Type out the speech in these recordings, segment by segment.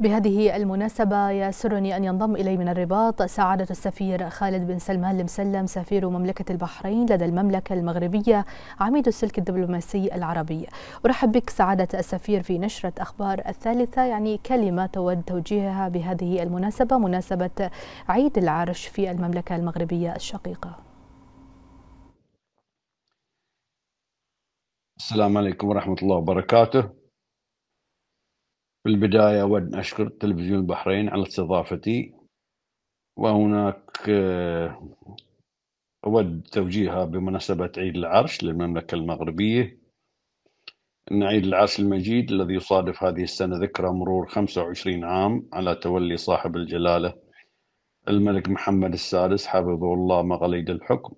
بهذه المناسبة يسرني أن ينضم إلي من الرباط سعادة السفير خالد بن سلمان المسلم سفير مملكة البحرين لدى المملكة المغربية عميد السلك الدبلوماسي العربي أرحب بك سعادة السفير في نشرة أخبار الثالثة يعني كلمة تود توجيهها بهذه المناسبة مناسبة عيد العرش في المملكة المغربية الشقيقة السلام عليكم ورحمة الله وبركاته في البداية أود أن أشكر تلفزيون البحرين على استضافتي وهناك آه، أود توجيهها بمناسبة عيد العرش للمملكة المغربية أن عيد العرش المجيد الذي يصادف هذه السنة ذكرى مرور 25 عام على تولي صاحب الجلالة الملك محمد السادس حفظه الله مغليد الحكم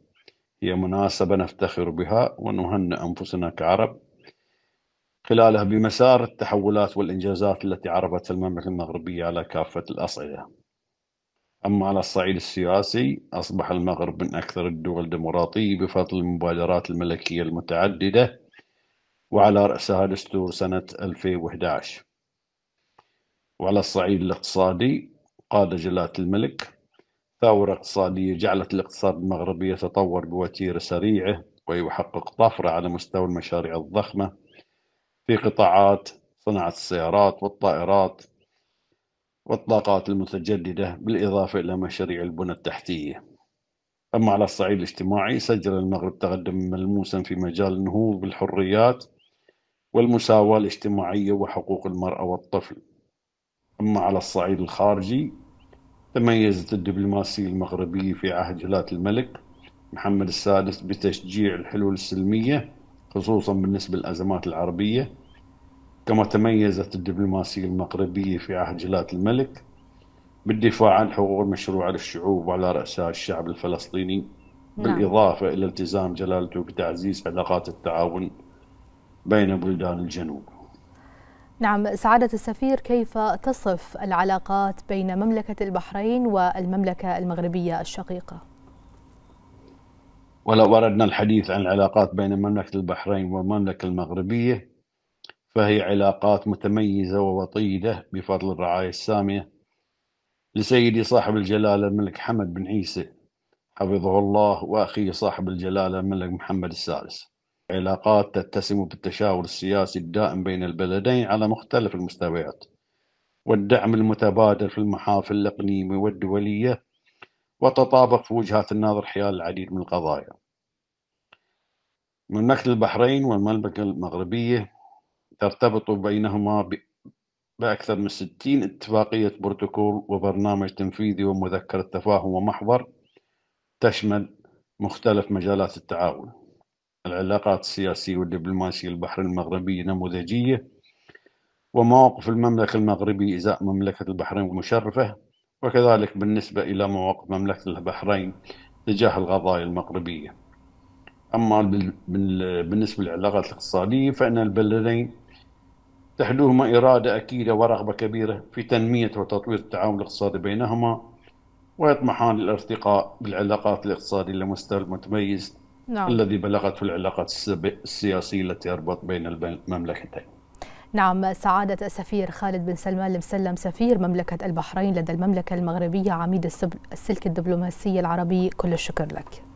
هي مناسبة نفتخر بها ونهنئ أنفسنا كعرب خلالها بمسار التحولات والإنجازات التي عرفتها المملكة المغربية على كافة الأصعدة أما على الصعيد السياسي أصبح المغرب من أكثر الدول ديمقراطية بفضل المبادرات الملكية المتعددة وعلى رأسها دستور سنة 2011 وعلى الصعيد الاقتصادي قاد جلالة الملك ثورة اقتصادية جعلت الاقتصاد المغربي يتطور بوتيرة سريعة ويحقق طفرة على مستوى المشاريع الضخمة في قطاعات صناعة السيارات والطائرات والطاقات المتجددة بالإضافة إلى مشاريع البنى التحتية أما على الصعيد الاجتماعي سجل المغرب تقدما ملموسا في مجال النهوض بالحريات والمساواة الاجتماعية وحقوق المرأة والطفل أما على الصعيد الخارجي تميزت الدبلوماسية المغربية في عهد جلالة الملك محمد السادس بتشجيع الحلول السلمية خصوصا بالنسبة للأزمات العربية كما تميزت الدبلوماسية المغربية في عهد جلالة الملك بالدفاع عن حقوق المشروعة للشعوب وعلى رأسها الشعب الفلسطيني نعم. بالإضافة إلى التزام جلالته بتعزيز علاقات التعاون بين بلدان الجنوب نعم سعادة السفير كيف تصف العلاقات بين مملكة البحرين والمملكة المغربية الشقيقة؟ ولو أردنا الحديث عن العلاقات بين مملكة البحرين والمملكة المغربية فهي علاقات متميزة ووطيدة بفضل الرعاية السامية لسيدي صاحب الجلالة الملك حمد بن عيسى حفظه الله وأخيه صاحب الجلالة الملك محمد السادس علاقات تتسم بالتشاور السياسي الدائم بين البلدين على مختلف المستويات والدعم المتبادل في المحافل الإقليمي والدولية وتطابق في وجهات الناظر حيال العديد من القضايا مملكة البحرين والمملكة المغربية ترتبط بينهما بأكثر من 60 اتفاقية بروتوكول وبرنامج تنفيذي ومذكرة تفاهم ومحضر تشمل مختلف مجالات التعاون العلاقات السياسية والدبلوماسية البحرين المغربية نموذجية ومواقف المملكة المغربية إزاء مملكة البحرين مشرفة وكذلك بالنسبة إلى مواقف مملكة البحرين تجاه القضايا المغربية أما بالنسبة للعلاقات الاقتصادية فإن البلدين تحدوهما إرادة أكيدة ورغبة كبيرة في تنمية وتطوير التعاون الاقتصادي بينهما ويطمحان للارتقاء بالعلاقات الاقتصادية لمستوى متميز نعم. الذي بلغته العلاقات السياسية التي تربط بين المملكتين نعم سعادة السفير خالد بن سلمان المسلم سفير مملكة البحرين لدى المملكة المغربية عميد السلك الدبلوماسي العربي كل الشكر لك